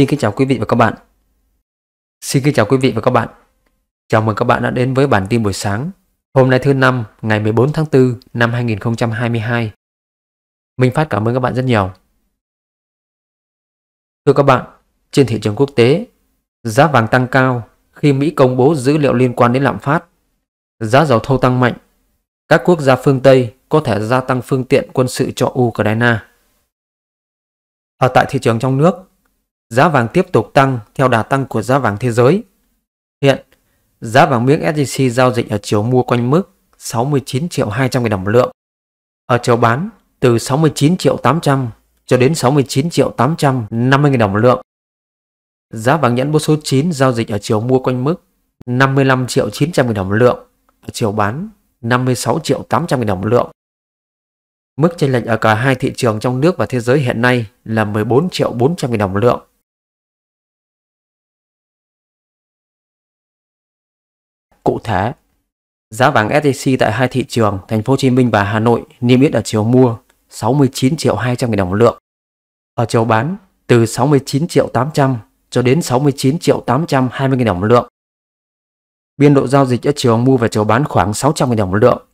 Xin kính chào quý vị và các bạn. Xin kính chào quý vị và các bạn. Chào mừng các bạn đã đến với bản tin buổi sáng. Hôm nay thứ năm, ngày 14 tháng 4 năm 2022. Minh Phát cảm ơn các bạn rất nhiều. Thưa các bạn, trên thị trường quốc tế, giá vàng tăng cao khi Mỹ công bố dữ liệu liên quan đến lạm phát. Giá dầu thô tăng mạnh. Các quốc gia phương Tây có thể gia tăng phương tiện quân sự cho Ukraine. Ở tại thị trường trong nước, giá vàng tiếp tục tăng theo đà tăng của giá vàng thế giới. Hiện, giá vàng miếng SJC giao dịch ở chiều mua quanh mức 69 triệu 200 nghìn đồng một lượng. Ở chiều bán từ 69 triệu 800 cho đến 69 triệu 850 nghìn đồng một lượng. Giá vàng nhẫn bốn số 9 giao dịch ở chiều mua quanh mức 55 triệu 900 nghìn đồng một lượng, ở chiều bán 56 triệu 800 nghìn đồng một lượng. Mức chênh lệch ở cả hai thị trường trong nước và thế giới hiện nay là 14 triệu 400 nghìn đồng một lượng. cụ thể. Giá vàng SJC tại hai thị trường Thành phố Hồ Chí Minh và Hà Nội niêm yết ở chiều mua 69 triệu 200 000 đồng một lượng. Ở chiều bán từ 69 triệu 800 cho đến 69 triệu 820 000 đồng một lượng. Biên độ giao dịch ở chiều mua và chiều bán khoảng 600 000 đồng một lượng.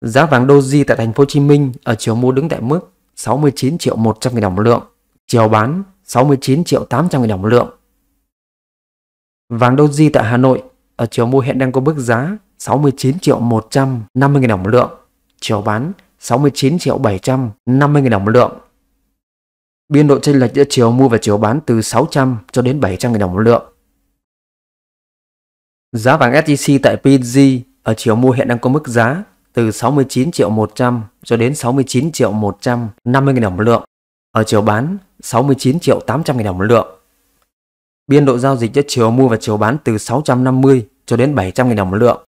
Giá vàng Doji tại thành phố Hồ Chí Minh ở chiều mua đứng tại mức 69 triệu 100 000 đồng một lượng, chiều bán 69 triệu 800 000 đồng một lượng. Vàng Doji tại Hà Nội ở chiều mua hiện đang có mức giá 69 triệu 150 000 đồng một lượng, chiều bán 69 triệu 750 000 đồng một lượng. Biên độ chênh lệch giữa chiều mua và chiều bán từ 600 cho đến 700 000 đồng một lượng. Giá vàng SJC tại PG ở chiều mua hiện đang có mức giá từ 69 triệu 100 cho đến 69 triệu 150 000 đồng một lượng. Ở chiều bán 69 triệu 800 000 đồng một lượng. Biên độ giao dịch giữa chiều mua và chiều bán từ 650 cho đến 700.000 đồng một lượng.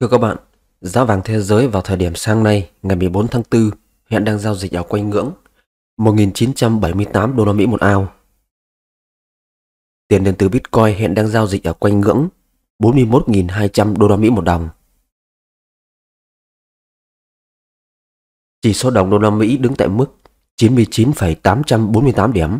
Thưa các bạn, giá vàng thế giới vào thời điểm sáng nay, ngày 14 tháng 4, hiện đang giao dịch ở quanh ngưỡng 1.978 đô la Mỹ một ao. Tiền điện tử Bitcoin hiện đang giao dịch ở quanh ngưỡng 41.200 đô la Mỹ một đồng. Chỉ số đồng đô la Mỹ đứng tại mức 99,848 điểm.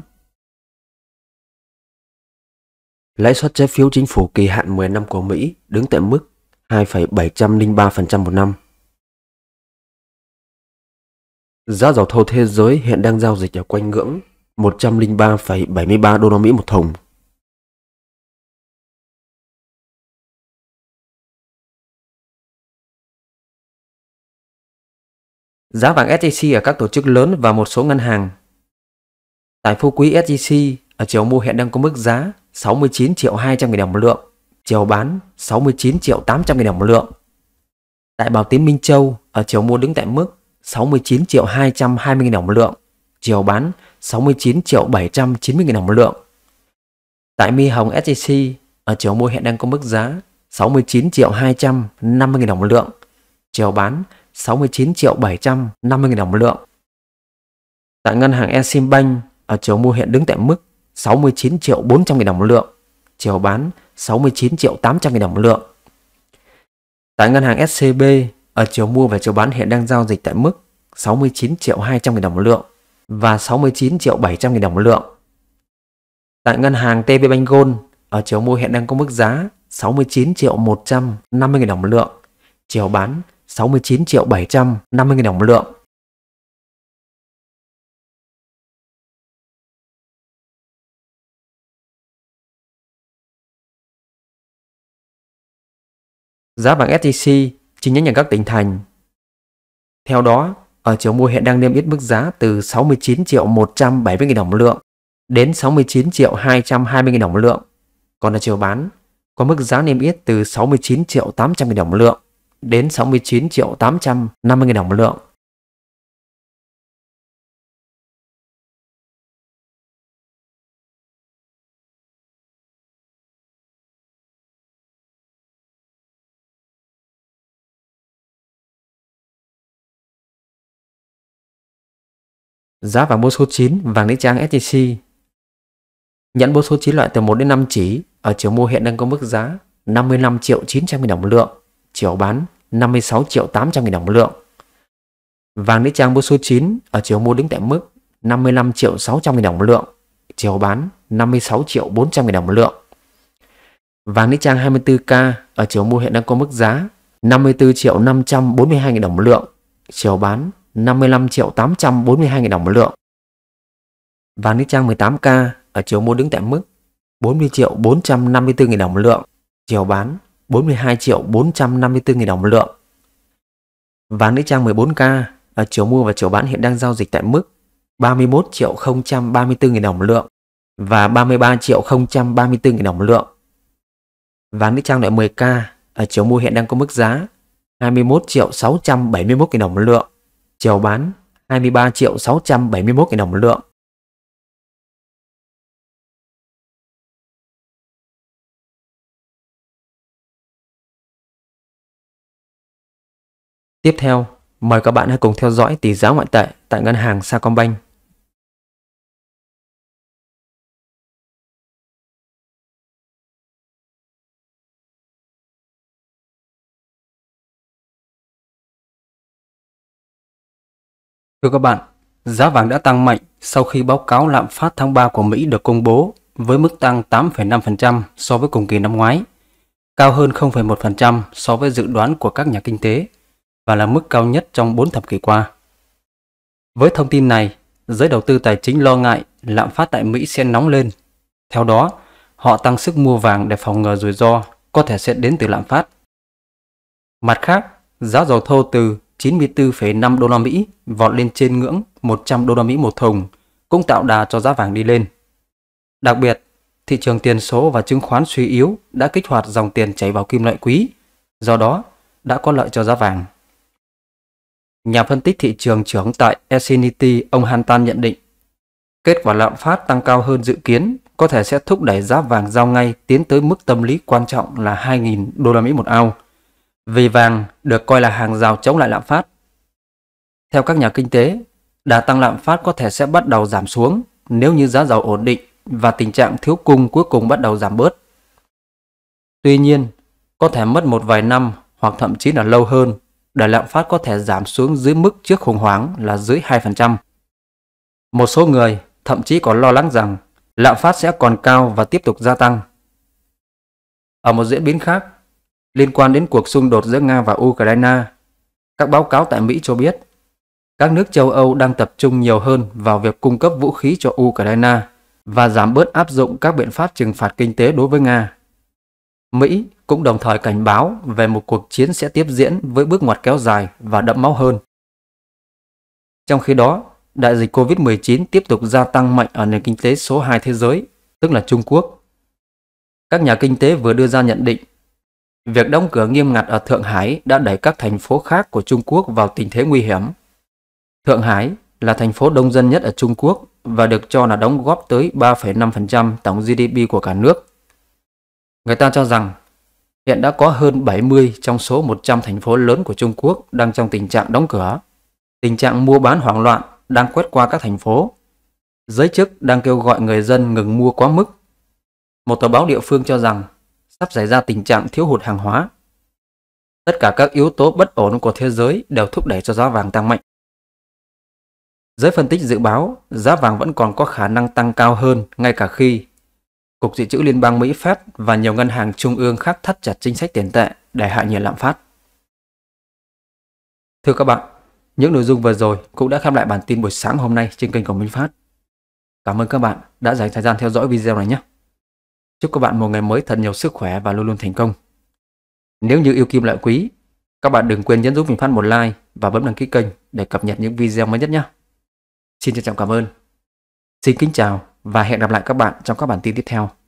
Lãi suất trái phiếu chính phủ kỳ hạn 10 năm của Mỹ đứng tại mức 2,703% một năm. Giá dầu thô thế giới hiện đang giao dịch ở quanh ngưỡng 103,73 đô la Mỹ một thùng. giá vàng SJC ở các tổ chức lớn và một số ngân hàng. Tại phú quý SJC ở chiều mua hiện đang có mức giá 69 triệu 200 nghìn đồng một lượng, chiều bán 69 triệu 800 nghìn đồng một lượng. Tại Bảo Tín Minh Châu ở chiều mua đứng tại mức 69 triệu 220 nghìn đồng một lượng, chiều bán 69 triệu 790 nghìn đồng một lượng. Tại Mi Hồng SJC ở chiều mua hiện đang có mức giá 69 triệu 250 nghìn đồng một lượng, chiều bán 69 triệu 750 nghìn đồng một lượng. Tại ngân hàng Exim Bank ở chiều mua hiện đứng tại mức 69 triệu 400 nghìn đồng một lượng, chiều bán 69 triệu 800 nghìn đồng một lượng. Tại ngân hàng SCB ở chiều mua và chiều bán hiện đang giao dịch tại mức 69 triệu 200 nghìn đồng một lượng và 69 triệu 700 nghìn đồng một lượng. Tại ngân hàng TB Bank Gold ở chiều mua hiện đang có mức giá 69 triệu 150 nghìn đồng một lượng, chiều bán 69 triệu 750 nghìn đồng một lượng. Giá vàng SJC chính nhánh nhà các tỉnh thành. Theo đó, ở chiều mua hiện đang niêm yết mức giá từ 69 triệu 170 nghìn đồng một lượng đến 69 triệu 220 nghìn đồng một lượng. Còn ở chiều bán, có mức giá niêm yết từ 69 triệu 800 nghìn đồng một lượng đến 69 triệu 850 nghìn đồng một lượng. Giá vàng bô số 9, vàng nữ trang SJC Nhẫn bô số 9 loại từ 1 đến 5 chỉ ở chiều mua hiện đang có mức giá 55 triệu 900 nghìn đồng một lượng chiều bán 56 triệu 800 nghìn đồng một lượng. Vàng nữ trang mua số 9 ở chiều mua đứng tại mức 55 triệu 600 nghìn đồng một lượng, chiều bán 56 triệu 400 nghìn đồng một lượng. Vàng nữ trang 24K ở chiều mua hiện đang có mức giá 54 triệu 542 nghìn đồng một lượng, chiều bán 55 triệu 842 nghìn đồng một lượng. Vàng nữ trang 18K ở chiều mua đứng tại mức 40 triệu 454 nghìn đồng một lượng, chiều bán 42 triệu 454 nghìn đồng một lượng. Vàng nữ trang 14K ở chiều mua và chiều bán hiện đang giao dịch tại mức 31 triệu 034 nghìn đồng một lượng và 33 triệu 034 nghìn đồng một lượng. Vàng nữ trang loại 10K ở chiều mua hiện đang có mức giá 21 triệu 671 nghìn đồng một lượng, chiều bán 23 triệu 671 nghìn đồng một lượng. Tiếp theo, mời các bạn hãy cùng theo dõi tỷ giá ngoại tệ tại ngân hàng Sacombank. Thưa các bạn, giá vàng đã tăng mạnh sau khi báo cáo lạm phát tháng 3 của Mỹ được công bố với mức tăng 8,5% so với cùng kỳ năm ngoái, cao hơn 0,1% so với dự đoán của các nhà kinh tế và là mức cao nhất trong 4 thập kỷ qua. Với thông tin này, giới đầu tư tài chính lo ngại lạm phát tại Mỹ sẽ nóng lên. Theo đó, họ tăng sức mua vàng để phòng ngừa rủi ro có thể sẽ đến từ lạm phát. Mặt khác, giá dầu thô từ 94,5 đô la Mỹ vọt lên trên ngưỡng 100 đô la Mỹ một thùng, cũng tạo đà cho giá vàng đi lên. Đặc biệt, thị trường tiền số và chứng khoán suy yếu đã kích hoạt dòng tiền chảy vào kim loại quý, do đó đã có lợi cho giá vàng. Nhà phân tích thị trường trưởng tại Essinity ông Hantan nhận định, kết quả lạm phát tăng cao hơn dự kiến có thể sẽ thúc đẩy giá vàng giao ngay tiến tới mức tâm lý quan trọng là 2.000 đô la Mỹ một ao, vì vàng được coi là hàng rào chống lại lạm phát. Theo các nhà kinh tế, đà tăng lạm phát có thể sẽ bắt đầu giảm xuống nếu như giá dầu ổn định và tình trạng thiếu cung cuối cùng bắt đầu giảm bớt. Tuy nhiên, có thể mất một vài năm hoặc thậm chí là lâu hơn để lạm phát có thể giảm xuống dưới mức trước khủng hoảng là dưới 2%. Một số người thậm chí còn lo lắng rằng lạm phát sẽ còn cao và tiếp tục gia tăng. Ở một diễn biến khác, liên quan đến cuộc xung đột giữa Nga và Ukraine, các báo cáo tại Mỹ cho biết các nước châu Âu đang tập trung nhiều hơn vào việc cung cấp vũ khí cho Ukraine và giảm bớt áp dụng các biện pháp trừng phạt kinh tế đối với Nga. Mỹ cũng đồng thời cảnh báo về một cuộc chiến sẽ tiếp diễn với bước ngoặt kéo dài và đẫm máu hơn. Trong khi đó, đại dịch COVID-19 tiếp tục gia tăng mạnh ở nền kinh tế số 2 thế giới, tức là Trung Quốc. Các nhà kinh tế vừa đưa ra nhận định, việc đóng cửa nghiêm ngặt ở Thượng Hải đã đẩy các thành phố khác của Trung Quốc vào tình thế nguy hiểm. Thượng Hải là thành phố đông dân nhất ở Trung Quốc và được cho là đóng góp tới 3,5% tổng GDP của cả nước. Người ta cho rằng hiện đã có hơn 70 trong số 100 thành phố lớn của Trung Quốc đang trong tình trạng đóng cửa. Tình trạng mua bán hoảng loạn đang quét qua các thành phố. Giới chức đang kêu gọi người dân ngừng mua quá mức. Một tờ báo địa phương cho rằng sắp xảy ra tình trạng thiếu hụt hàng hóa. Tất cả các yếu tố bất ổn của thế giới đều thúc đẩy cho giá vàng tăng mạnh. Giới phân tích dự báo giá vàng vẫn còn có khả năng tăng cao hơn ngay cả khi Cục Dự trữ Liên bang Mỹ Fed và nhiều ngân hàng trung ương khác thắt chặt chính sách tiền tệ để hạ nhiệt lạm phát. Thưa các bạn, những nội dung vừa rồi cũng đã khép lại bản tin buổi sáng hôm nay trên kênh của Minh Phát. Cảm ơn các bạn đã dành thời gian theo dõi video này nhé. Chúc các bạn một ngày mới thật nhiều sức khỏe và luôn luôn thành công. Nếu như yêu kim lại quý, các bạn đừng quên nhấn giúp Minh phát một like và bấm đăng ký kênh để cập nhật những video mới nhất nhé. Xin trân trọng cảm ơn. Xin kính chào và hẹn gặp lại các bạn trong các bản tin tiếp theo.